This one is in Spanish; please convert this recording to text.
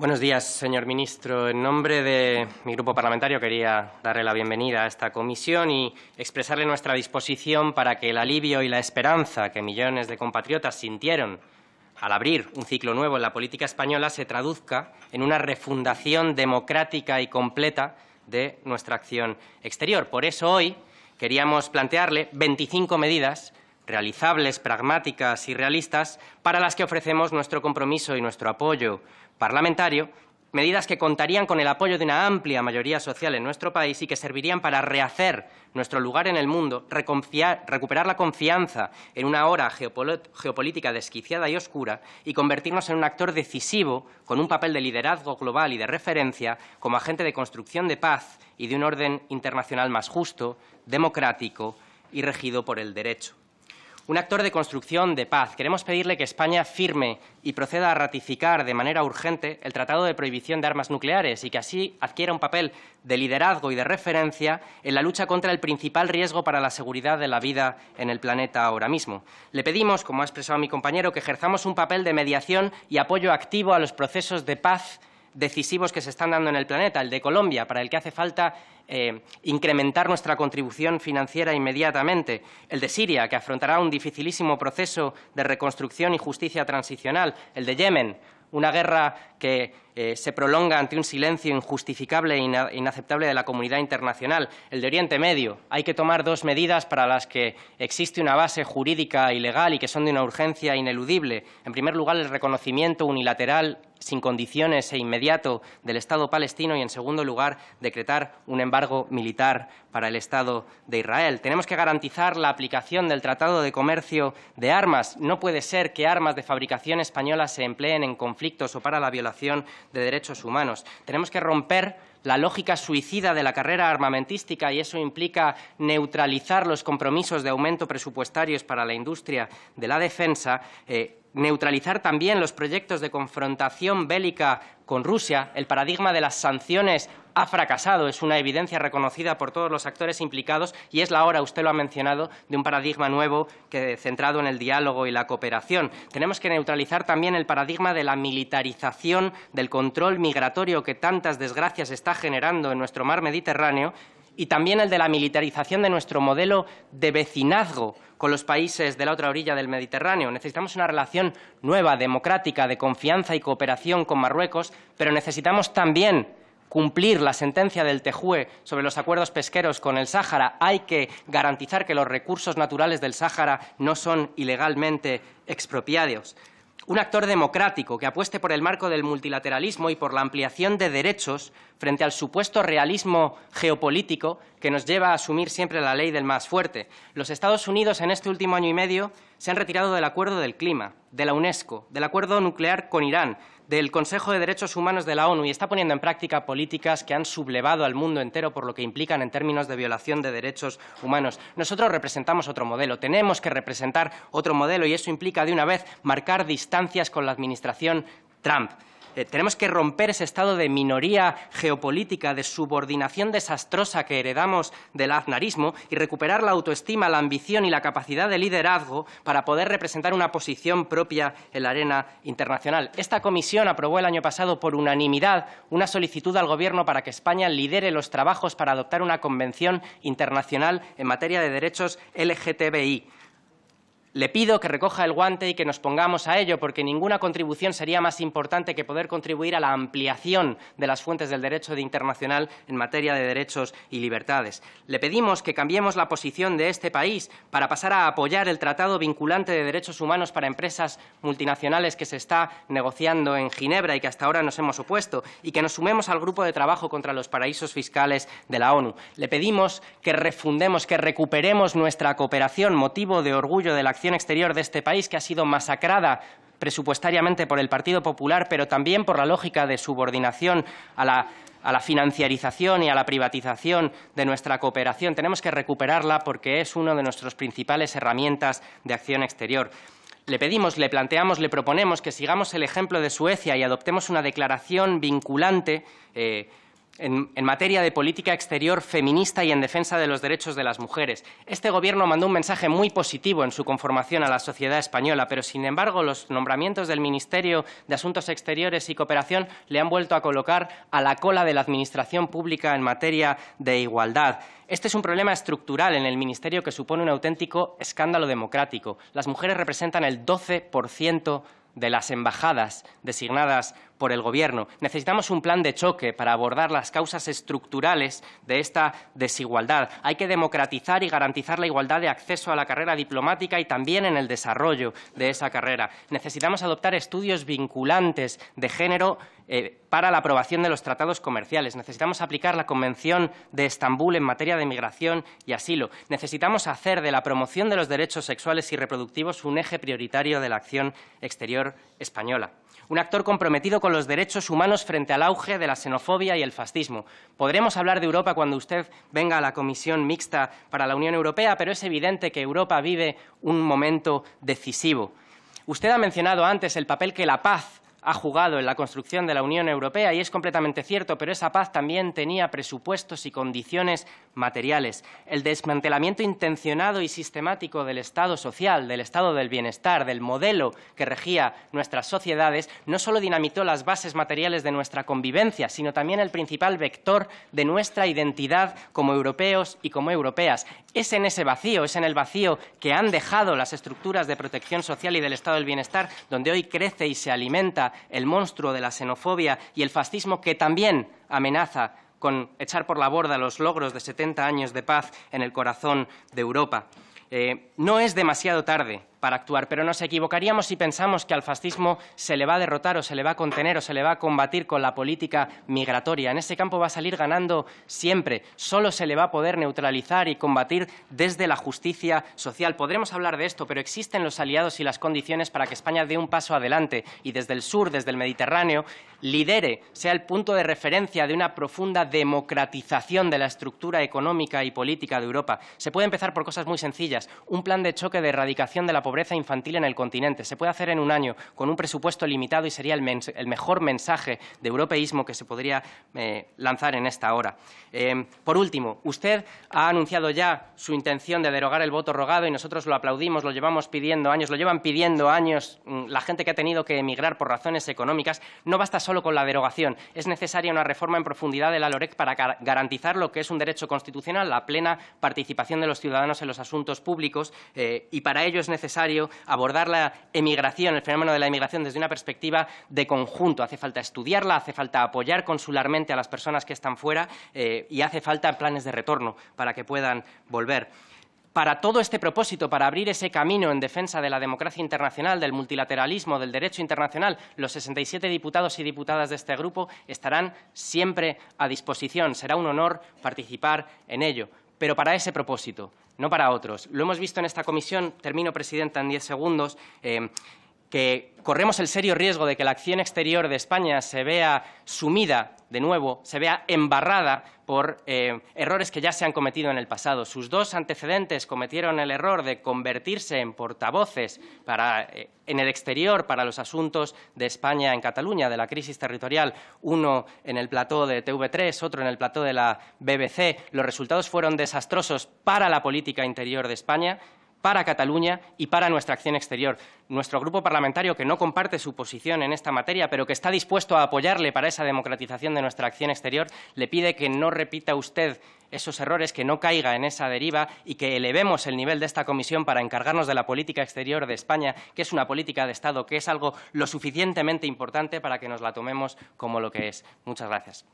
Buenos días, señor ministro. En nombre de mi grupo parlamentario quería darle la bienvenida a esta comisión y expresarle nuestra disposición para que el alivio y la esperanza que millones de compatriotas sintieron al abrir un ciclo nuevo en la política española se traduzca en una refundación democrática y completa de nuestra acción exterior. Por eso hoy queríamos plantearle 25 medidas realizables, pragmáticas y realistas, para las que ofrecemos nuestro compromiso y nuestro apoyo parlamentario, medidas que contarían con el apoyo de una amplia mayoría social en nuestro país y que servirían para rehacer nuestro lugar en el mundo, recuperar la confianza en una hora geopolítica desquiciada y oscura y convertirnos en un actor decisivo con un papel de liderazgo global y de referencia como agente de construcción de paz y de un orden internacional más justo, democrático y regido por el derecho un actor de construcción de paz. Queremos pedirle que España firme y proceda a ratificar de manera urgente el Tratado de Prohibición de Armas Nucleares y que así adquiera un papel de liderazgo y de referencia en la lucha contra el principal riesgo para la seguridad de la vida en el planeta ahora mismo. Le pedimos, como ha expresado mi compañero, que ejerzamos un papel de mediación y apoyo activo a los procesos de paz decisivos que se están dando en el planeta, el de Colombia, para el que hace falta eh, incrementar nuestra contribución financiera inmediatamente, el de Siria, que afrontará un dificilísimo proceso de reconstrucción y justicia transicional, el de Yemen, una guerra que eh, se prolonga ante un silencio injustificable e inaceptable de la comunidad internacional, el de Oriente Medio. Hay que tomar dos medidas para las que existe una base jurídica y legal y que son de una urgencia ineludible. En primer lugar, el reconocimiento unilateral sin condiciones e inmediato del Estado palestino y, en segundo lugar, decretar un embargo militar para el Estado de Israel. Tenemos que garantizar la aplicación del Tratado de Comercio de Armas. No puede ser que armas de fabricación española se empleen en conflictos o para la violación de derechos humanos. Tenemos que romper la lógica suicida de la carrera armamentística y eso implica neutralizar los compromisos de aumento presupuestarios para la industria de la defensa, eh, neutralizar también los proyectos de confrontación bélica con Rusia, el paradigma de las sanciones ha fracasado, es una evidencia reconocida por todos los actores implicados y es la hora, usted lo ha mencionado, de un paradigma nuevo que, centrado en el diálogo y la cooperación. Tenemos que neutralizar también el paradigma de la militarización del control migratorio que tantas desgracias están generando en nuestro mar Mediterráneo y también el de la militarización de nuestro modelo de vecinazgo con los países de la otra orilla del Mediterráneo. Necesitamos una relación nueva, democrática, de confianza y cooperación con Marruecos, pero necesitamos también cumplir la sentencia del TEJUE sobre los acuerdos pesqueros con el Sáhara. Hay que garantizar que los recursos naturales del Sáhara no son ilegalmente expropiados. Un actor democrático que apueste por el marco del multilateralismo y por la ampliación de derechos frente al supuesto realismo geopolítico que nos lleva a asumir siempre la ley del más fuerte. Los Estados Unidos en este último año y medio se han retirado del acuerdo del clima, de la UNESCO, del acuerdo nuclear con Irán, del Consejo de Derechos Humanos de la ONU y está poniendo en práctica políticas que han sublevado al mundo entero por lo que implican en términos de violación de derechos humanos. Nosotros representamos otro modelo, tenemos que representar otro modelo y eso implica de una vez marcar distancias con la Administración Trump. Eh, tenemos que romper ese estado de minoría geopolítica, de subordinación desastrosa que heredamos del aznarismo y recuperar la autoestima, la ambición y la capacidad de liderazgo para poder representar una posición propia en la arena internacional. Esta comisión aprobó el año pasado por unanimidad una solicitud al Gobierno para que España lidere los trabajos para adoptar una convención internacional en materia de derechos LGTBI. Le pido que recoja el guante y que nos pongamos a ello, porque ninguna contribución sería más importante que poder contribuir a la ampliación de las fuentes del derecho internacional en materia de derechos y libertades. Le pedimos que cambiemos la posición de este país para pasar a apoyar el Tratado Vinculante de Derechos Humanos para Empresas Multinacionales que se está negociando en Ginebra y que hasta ahora nos hemos opuesto, y que nos sumemos al grupo de trabajo contra los paraísos fiscales de la ONU. Le pedimos que refundemos, que recuperemos nuestra cooperación, motivo de orgullo de la acción exterior de este país que ha sido masacrada presupuestariamente por el Partido Popular, pero también por la lógica de subordinación a la, financiarización y a la privatización de nuestra cooperación. Tenemos que recuperarla porque es una de nuestras principales herramientas de acción exterior. Le pedimos, le planteamos, le proponemos que sigamos el ejemplo de Suecia y adoptemos una declaración vinculante eh, en, materia de política exterior feminista y en defensa de los derechos de las mujeres. Este Gobierno mandó un mensaje muy positivo en su conformación a la sociedad española, pero sin embargo los nombramientos del Ministerio de Asuntos Exteriores y Cooperación le han vuelto a colocar a la cola de la Administración Pública en materia de igualdad. Este es un problema estructural en el Ministerio que supone un auténtico escándalo democrático. Las mujeres representan el 12% de las embajadas designadas por el Gobierno. Necesitamos un plan de choque para abordar las causas estructurales de esta desigualdad. Hay que democratizar y garantizar la igualdad de acceso a la carrera diplomática y también en el desarrollo de esa carrera. Necesitamos adoptar estudios vinculantes de género eh, para la aprobación de los tratados comerciales. Necesitamos aplicar la Convención de Estambul en materia de migración y asilo. Necesitamos hacer de la promoción de los derechos sexuales y reproductivos un eje prioritario de la acción exterior española. Un actor comprometido con los derechos humanos frente al auge de la xenofobia y el fascismo. Podremos hablar de Europa cuando usted venga a la Comisión Mixta para la Unión Europea, pero es evidente que Europa vive un momento decisivo. Usted ha mencionado antes el papel que la paz ha jugado en la construcción de la Unión Europea y es completamente cierto, pero esa paz también tenía presupuestos y condiciones materiales. El desmantelamiento intencionado y sistemático del Estado social, del Estado del bienestar, del modelo que regía nuestras sociedades, no solo dinamitó las bases materiales de nuestra convivencia, sino también el principal vector de nuestra identidad como europeos y como europeas. Es en ese vacío, es en el vacío que han dejado las estructuras de protección social y del Estado del bienestar, donde hoy crece y se alimenta el monstruo de la xenofobia y el fascismo que también amenaza con echar por la borda los logros de 70 años de paz en el corazón de Europa. Eh, no es demasiado tarde para actuar, pero nos equivocaríamos si pensamos que al fascismo se le va a derrotar o se le va a contener o se le va a combatir con la política migratoria. En ese campo va a salir ganando siempre. Solo se le va a poder neutralizar y combatir desde la justicia social. Podremos hablar de esto, pero existen los aliados y las condiciones para que España dé un paso adelante y desde el sur, desde el Mediterráneo, lidere, sea el punto de referencia de una profunda democratización de la estructura económica y política de Europa. Se puede empezar por cosas muy sencillas, un plan de choque de erradicación de la pobreza pobreza infantil en el continente. Se puede hacer en un año con un presupuesto limitado y sería el, mejor mensaje de europeísmo que se podría eh, lanzar en esta hora. Eh, por último, usted ha anunciado ya su intención de derogar el voto rogado y nosotros lo aplaudimos, lo llevamos pidiendo años, lo llevan pidiendo años mm, la gente que ha tenido que emigrar por razones económicas. No basta solo con la derogación, es necesaria una reforma en profundidad de la LOREC para garantizar lo que es un derecho constitucional, la plena participación de los ciudadanos en los asuntos públicos eh, y para ello es necesario necesario abordar la emigración, el fenómeno de la emigración desde una perspectiva de conjunto. Hace falta estudiarla, hace falta apoyar consularmente a las personas que están fuera eh, y hace falta planes de retorno para que puedan volver. Para todo este propósito, para abrir ese camino en defensa de la democracia internacional, del multilateralismo, del derecho internacional, los 67 diputados y diputadas de este grupo estarán siempre a disposición. Será un honor participar en ello. Pero para ese propósito no para otros. Lo hemos visto en esta comisión, termino, Presidenta, en diez segundos, eh, que corremos el serio riesgo de que la acción exterior de España se vea sumida de nuevo, se vea embarrada por eh, errores que ya se han cometido en el pasado. Sus dos antecedentes cometieron el error de convertirse en portavoces eh, en el exterior para los asuntos de España en Cataluña, de la crisis territorial, uno en el plató de TV3, otro en el plató de la BBC. Los resultados fueron desastrosos para la política interior de España para Cataluña y para nuestra acción exterior. Nuestro grupo parlamentario, que no comparte su posición en esta materia, pero que está dispuesto a apoyarle para esa democratización de nuestra acción exterior, le pide que no repita usted esos errores, que no caiga en esa deriva y que elevemos el nivel de esta comisión para encargarnos de la política exterior de España, que es una política de Estado, que es algo lo suficientemente importante para que nos la tomemos como lo que es. Muchas gracias.